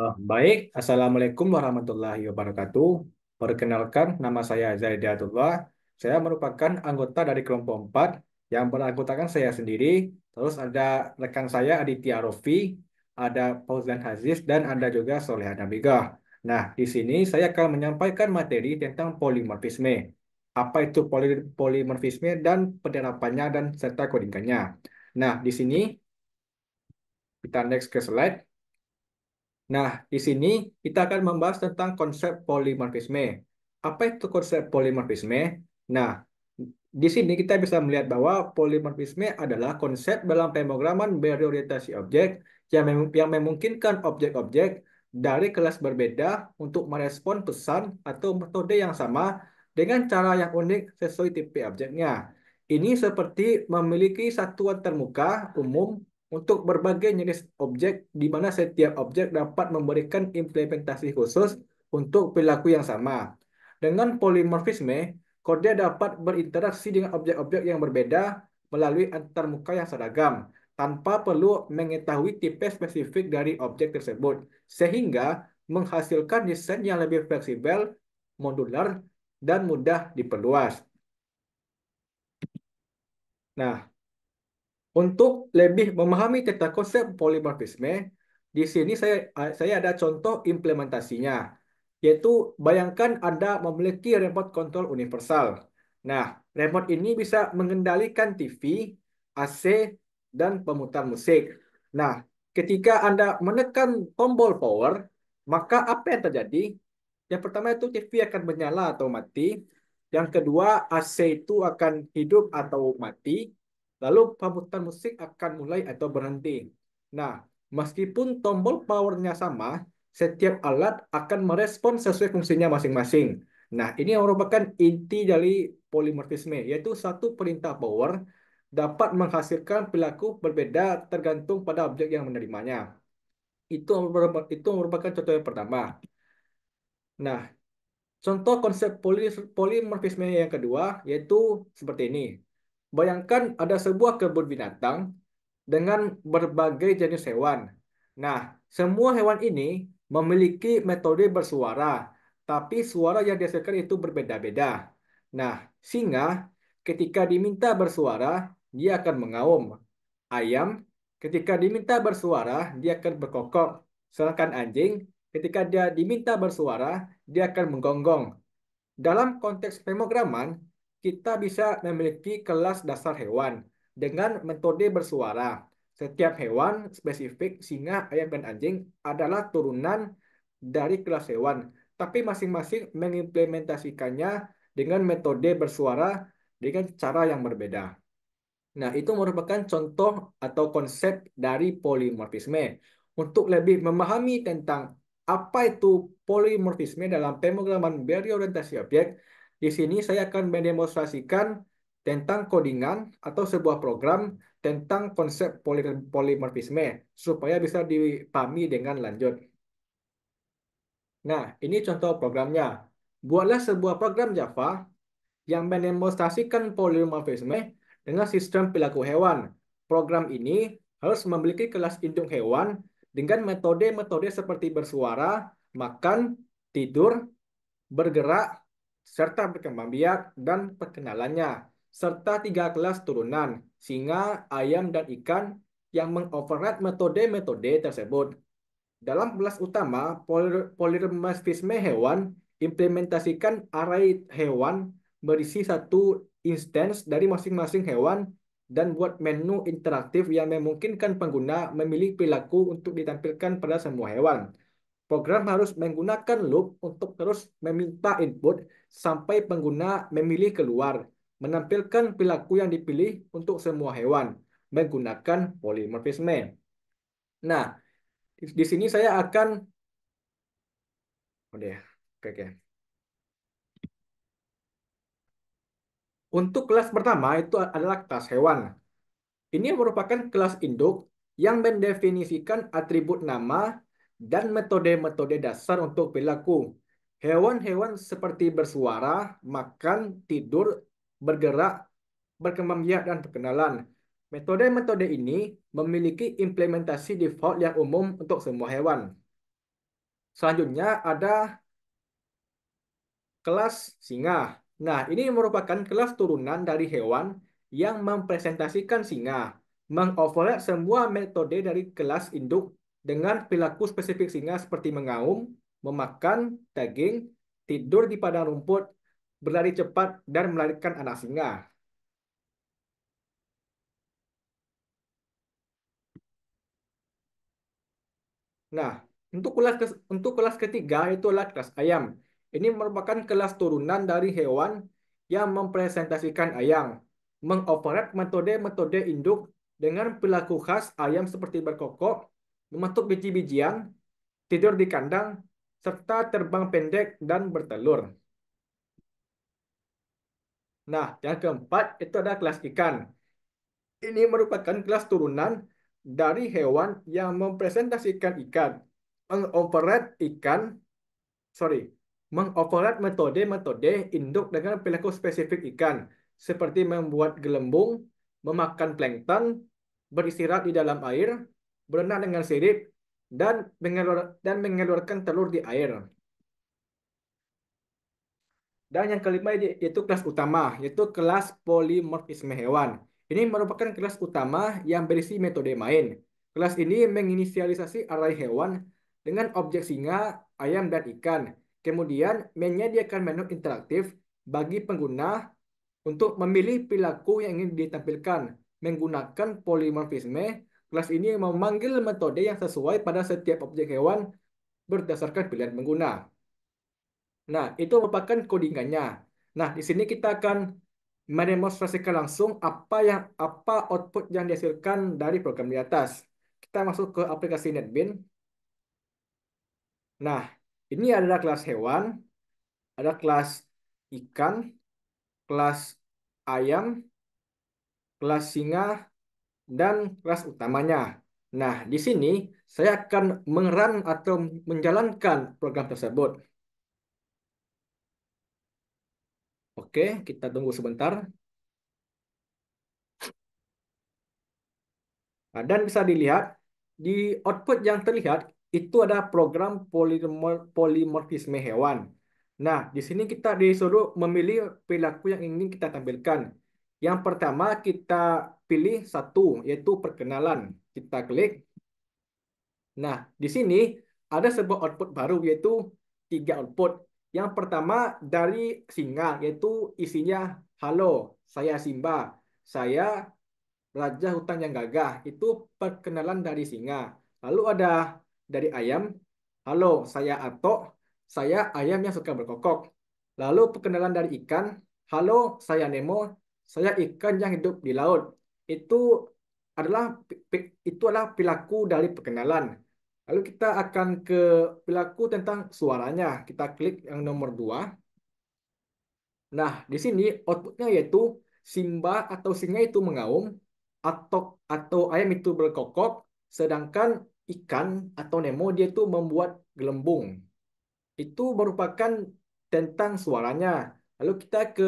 Eh, baik, Assalamualaikum warahmatullahi wabarakatuh. Perkenalkan, nama saya Zaidatullah. Saya merupakan anggota dari kelompok 4 yang beranggotakan saya sendiri. Terus ada rekan saya Aditya Rofi, ada Fauzan Haziz, dan ada juga Soleh Nabigah. Nah, di sini saya akan menyampaikan materi tentang polimorfisme. Apa itu poly polimorfisme dan penerapannya dan serta kodingkannya. Nah, di sini kita next ke slide. Nah, di sini kita akan membahas tentang konsep polimorfisme. Apa itu konsep polimorfisme? Nah, di sini kita bisa melihat bahwa polimorfisme adalah konsep dalam pemrograman berorientasi objek yang, mem yang memungkinkan objek-objek dari kelas berbeda untuk merespon pesan atau metode yang sama dengan cara yang unik sesuai tipe objeknya. Ini seperti memiliki satuan termuka umum untuk berbagai jenis objek di mana setiap objek dapat memberikan implementasi khusus untuk perilaku yang sama. Dengan polimorfisme, kode dapat berinteraksi dengan objek-objek yang berbeda melalui antarmuka yang seragam tanpa perlu mengetahui tipe spesifik dari objek tersebut, sehingga menghasilkan desain yang lebih fleksibel, modular, dan mudah diperluas. Nah, untuk lebih memahami tentang konsep polimorfisme, di sini saya saya ada contoh implementasinya, yaitu bayangkan Anda memiliki remote control universal. Nah, remote ini bisa mengendalikan TV, AC, dan pemutar musik. Nah, ketika Anda menekan tombol power, maka apa yang terjadi? Yang pertama itu TV akan menyala atau mati. Yang kedua, AC itu akan hidup atau mati. Lalu pemutar musik akan mulai atau berhenti. Nah, meskipun tombol powernya sama, setiap alat akan merespon sesuai fungsinya masing-masing. Nah, ini yang merupakan inti dari polimorfisme, yaitu satu perintah power dapat menghasilkan perilaku berbeda tergantung pada objek yang menerimanya. Itu itu merupakan contoh yang pertama. Nah, contoh konsep polimorfisme yang kedua yaitu seperti ini. Bayangkan ada sebuah kebun binatang dengan berbagai jenis hewan. Nah, semua hewan ini memiliki metode bersuara, tapi suara yang dihasilkan itu berbeda-beda. Nah, singa ketika diminta bersuara, dia akan mengaum. Ayam ketika diminta bersuara, dia akan berkokok. Sedangkan anjing ketika dia diminta bersuara, dia akan menggonggong. Dalam konteks pemrograman, kita bisa memiliki kelas dasar hewan dengan metode bersuara. Setiap hewan spesifik, singa, ayam, dan anjing adalah turunan dari kelas hewan, tapi masing-masing mengimplementasikannya dengan metode bersuara dengan cara yang berbeda. Nah, itu merupakan contoh atau konsep dari polimorfisme. Untuk lebih memahami tentang apa itu polimorfisme dalam pemrograman berorientasi objek, di sini saya akan mendemonstrasikan tentang codingan atau sebuah program tentang konsep polimorfisme supaya bisa dipahami dengan lanjut. Nah, ini contoh programnya. Buatlah sebuah program Java yang mendemonstrasikan polimorfisme dengan sistem perilaku hewan. Program ini harus memiliki kelas induk hewan dengan metode-metode seperti bersuara, makan, tidur, bergerak, serta biak dan perkenalannya, serta tiga kelas turunan, singa, ayam, dan ikan yang mengoverride metode-metode tersebut. Dalam kelas utama polimorfisme hewan, implementasikan array hewan berisi satu instance dari masing-masing hewan dan buat menu interaktif yang memungkinkan pengguna memilih perilaku untuk ditampilkan pada semua hewan. Program harus menggunakan loop untuk terus meminta input sampai pengguna memilih keluar, menampilkan perilaku yang dipilih untuk semua hewan, menggunakan polymorphisme. Nah, di, di sini saya akan... Oke, oh, oke. oke. Untuk kelas pertama itu adalah kelas hewan. Ini merupakan kelas induk yang mendefinisikan atribut nama dan metode-metode dasar untuk perilaku. Hewan-hewan seperti bersuara, makan, tidur, bergerak, berkembang biak, dan perkenalan. Metode-metode ini memiliki implementasi default yang umum untuk semua hewan. Selanjutnya ada kelas singa. Nah, ini merupakan kelas turunan dari hewan yang mempresentasikan singa, mengoverlap semua metode dari kelas induk dengan perilaku spesifik singa seperti mengaum, memakan daging, tidur di padang rumput, berlari cepat, dan melarikan anak singa. Nah, untuk kelas untuk kelas ketiga itu adalah kelas ayam. Ini merupakan kelas turunan dari hewan yang mempresentasikan ayam, mengoperate metode-metode induk dengan perilaku khas ayam seperti berkokok, memetuk biji-bijian, tidur di kandang, serta terbang pendek dan bertelur. Nah, yang keempat itu ada kelas ikan. Ini merupakan kelas turunan dari hewan yang mempresentasikan ikan, Mengoperat ikan, sorry, mengoperat metode-metode induk dengan perilaku spesifik ikan, seperti membuat gelembung, memakan plankton, beristirahat di dalam air, berenang dengan sirip dan mengeluar, dan mengeluarkan telur di air. Dan yang kelima yaitu kelas utama, yaitu kelas polimorfisme hewan. Ini merupakan kelas utama yang berisi metode main. Kelas ini menginisialisasi array hewan dengan objek singa, ayam, dan ikan. Kemudian menyediakan menu interaktif bagi pengguna untuk memilih perilaku yang ingin ditampilkan menggunakan polimorfisme Kelas ini memanggil metode yang sesuai pada setiap objek hewan berdasarkan pilihan pengguna. Nah, itu merupakan codingannya. Nah, di sini kita akan mendemonstrasikan langsung apa yang apa output yang dihasilkan dari program di atas. Kita masuk ke aplikasi NetBeans. Nah, ini adalah kelas hewan, ada kelas ikan, kelas ayam, kelas singa, dan kelas utamanya. Nah, di sini saya akan mengeran atau menjalankan program tersebut. Oke, kita tunggu sebentar. Nah, dan bisa dilihat, di output yang terlihat, itu ada program polimor polimorfisme hewan. Nah, di sini kita disuruh memilih perilaku yang ingin kita tampilkan. Yang pertama, kita pilih satu, yaitu perkenalan. Kita klik. Nah, di sini ada sebuah output baru, yaitu tiga output. Yang pertama dari singa, yaitu isinya, Halo, saya Simba. Saya Raja Hutan yang Gagah. Itu perkenalan dari singa. Lalu ada dari ayam, Halo, saya Atok. Saya ayam yang suka berkokok. Lalu perkenalan dari ikan, Halo, saya Nemo. Saya ikan yang hidup di laut itu adalah itu adalah perilaku dari perkenalan. Lalu kita akan ke perilaku tentang suaranya. Kita klik yang nomor 2. Nah, di sini outputnya yaitu Simba atau singa itu mengaum, atau atau ayam itu berkokok, sedangkan ikan atau Nemo dia itu membuat gelembung. Itu merupakan tentang suaranya. Lalu kita ke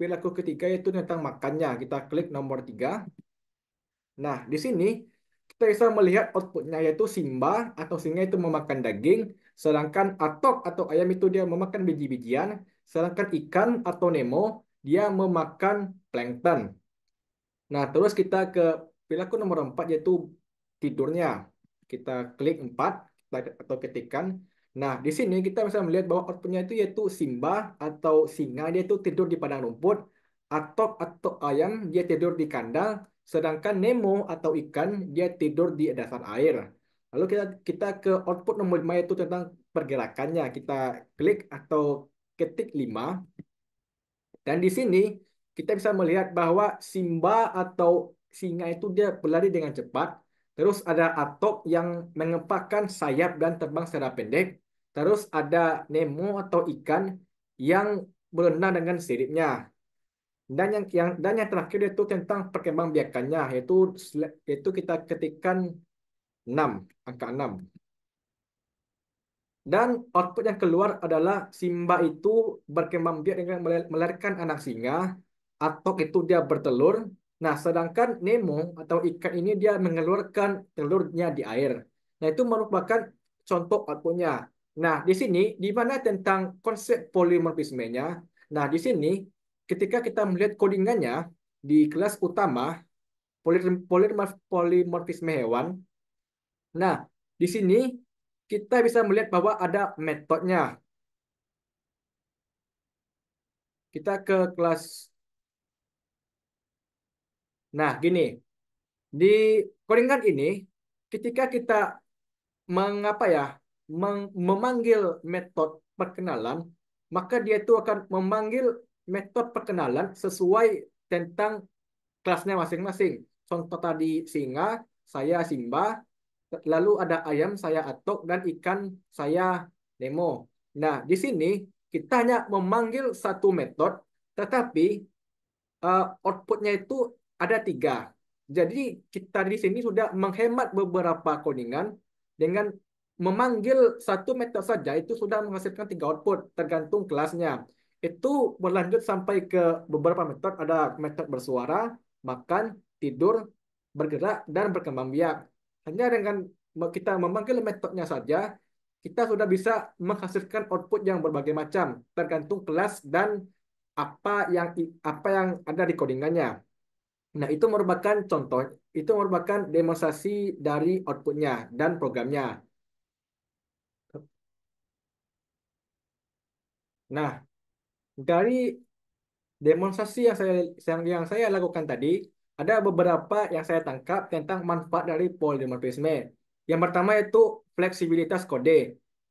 perilaku ketiga yaitu tentang makannya. Kita klik nomor tiga. Nah, di sini kita bisa melihat outputnya yaitu Simba atau singa itu memakan daging, sedangkan Atok atau ayam itu dia memakan biji-bijian, sedangkan ikan atau Nemo dia memakan plankton. Nah, terus kita ke perilaku nomor empat yaitu tidurnya. Kita klik empat atau ketikan Nah, di sini kita bisa melihat bahwa outputnya itu yaitu Simba atau singa dia itu tidur di padang rumput, Atok atau ayam dia tidur di kandang, sedangkan Nemo atau ikan dia tidur di dasar air. Lalu kita kita ke output nomor 5 itu tentang pergerakannya. Kita klik atau ketik 5. Dan di sini kita bisa melihat bahwa Simba atau singa itu dia berlari dengan cepat, Terus ada atop yang mengepakkan sayap dan terbang secara pendek. Terus ada nemo atau ikan yang berenang dengan siripnya. Dan yang, yang dan yang terakhir itu tentang perkembangbiakannya yaitu yaitu kita ketikkan 6, angka 6. Dan output yang keluar adalah Simba itu berkembang biak dengan melahirkan anak singa, Atok itu dia bertelur, Nah, sedangkan nemo atau ikan ini dia mengeluarkan telurnya di air. Nah, itu merupakan contoh outputnya. Nah, di sini di mana tentang konsep polimorfismenya? Nah, di sini ketika kita melihat kodingannya di kelas utama polimorfisme hewan. Nah, di sini kita bisa melihat bahwa ada metodenya. Kita ke kelas Nah, gini. Di koringan ini ketika kita mengapa ya? meng memanggil metode perkenalan, maka dia itu akan memanggil metode perkenalan sesuai tentang kelasnya masing-masing. Contoh tadi singa, saya Simba, lalu ada ayam saya Atok dan ikan saya Nemo. Nah, di sini kita hanya memanggil satu metode, tetapi uh, outputnya itu ada tiga. Jadi kita di sini sudah menghemat beberapa codingan dengan memanggil satu metode saja itu sudah menghasilkan tiga output tergantung kelasnya. Itu berlanjut sampai ke beberapa metode. Ada metode bersuara, makan, tidur, bergerak, dan berkembang biak. Hanya dengan kita memanggil metodenya saja, kita sudah bisa menghasilkan output yang berbagai macam tergantung kelas dan apa yang apa yang ada di codingannya. Nah, itu merupakan contoh, itu merupakan demonstrasi dari outputnya dan programnya. Nah, dari demonstrasi yang saya yang saya lakukan tadi, ada beberapa yang saya tangkap tentang manfaat dari polymorphisme. Yang pertama itu fleksibilitas kode.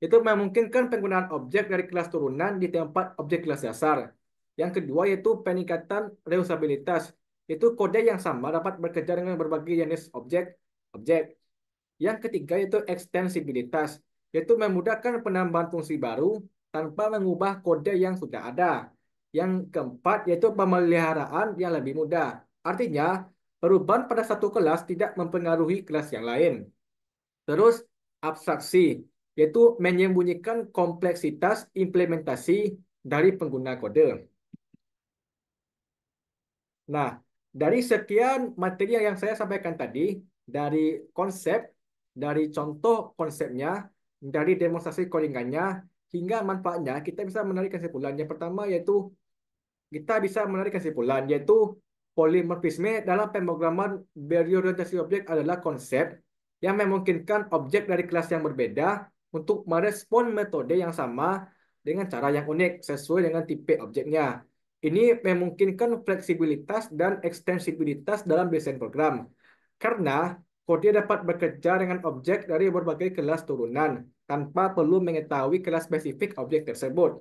Itu memungkinkan penggunaan objek dari kelas turunan di tempat objek kelas dasar. Yang kedua yaitu peningkatan reusabilitas itu kode yang sama dapat bekerja dengan berbagai jenis objek. Objek. Yang ketiga itu ekstensibilitas, yaitu memudahkan penambahan fungsi baru tanpa mengubah kode yang sudah ada. Yang keempat yaitu pemeliharaan yang lebih mudah. Artinya, perubahan pada satu kelas tidak mempengaruhi kelas yang lain. Terus, abstraksi, yaitu menyembunyikan kompleksitas implementasi dari pengguna kode. Nah, dari sekian materi yang saya sampaikan tadi, dari konsep, dari contoh konsepnya, dari demonstrasi codingannya, hingga manfaatnya, kita bisa menarik kesimpulan. Yang pertama yaitu, kita bisa menarik kesimpulan, yaitu polimorfisme dalam pemrograman berorientasi objek adalah konsep yang memungkinkan objek dari kelas yang berbeda untuk merespon metode yang sama dengan cara yang unik sesuai dengan tipe objeknya. Ini memungkinkan fleksibilitas dan ekstensibilitas dalam desain program, karena Kode dapat bekerja dengan objek dari berbagai kelas turunan tanpa perlu mengetahui kelas spesifik objek tersebut.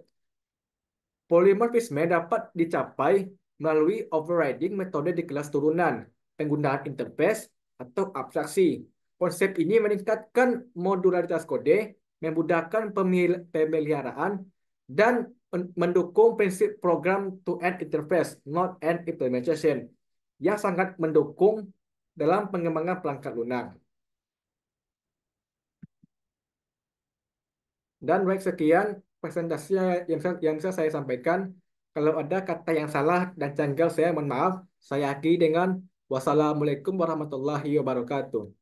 Polimorfisme dapat dicapai melalui overriding metode di kelas turunan, penggunaan interface, atau abstraksi. Konsep ini meningkatkan modularitas kode, memudahkan pemeliharaan, dan mendukung prinsip program to end interface, not end implementation, yang sangat mendukung dalam pengembangan perangkat lunak. Dan baik sekian presentasi yang bisa, yang bisa saya sampaikan. Kalau ada kata yang salah dan janggal saya mohon maaf. Saya akhiri dengan wassalamualaikum warahmatullahi wabarakatuh.